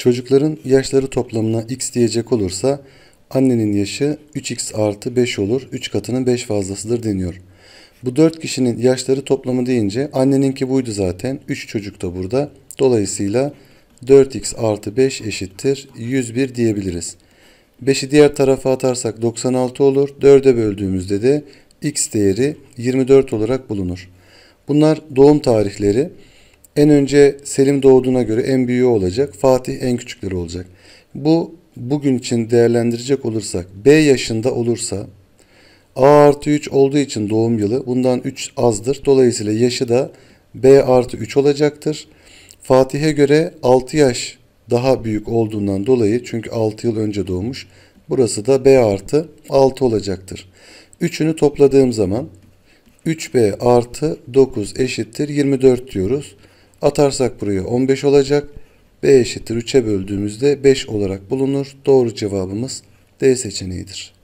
Çocukların yaşları toplamına x diyecek olursa annenin yaşı 3x artı 5 olur. 3 katının 5 fazlasıdır deniyor. Bu 4 kişinin yaşları toplamı deyince anneninki buydu zaten. 3 çocuk da burada. Dolayısıyla 4x artı 5 eşittir 101 diyebiliriz. 5'i diğer tarafa atarsak 96 olur. 4'e böldüğümüzde de x değeri 24 olarak bulunur. Bunlar doğum tarihleri. En önce Selim doğduğuna göre en büyüğü olacak. Fatih en küçükleri olacak. Bu bugün için değerlendirecek olursak B yaşında olursa A artı 3 olduğu için doğum yılı bundan 3 azdır. Dolayısıyla yaşı da B artı 3 olacaktır. Fatih'e göre 6 yaş daha büyük olduğundan dolayı çünkü 6 yıl önce doğmuş. Burası da B artı 6 olacaktır. Üçünü topladığım zaman 3B artı 9 eşittir 24 diyoruz. Atarsak buraya 15 olacak. B eşittir 3'e böldüğümüzde 5 olarak bulunur. Doğru cevabımız D seçeneğidir.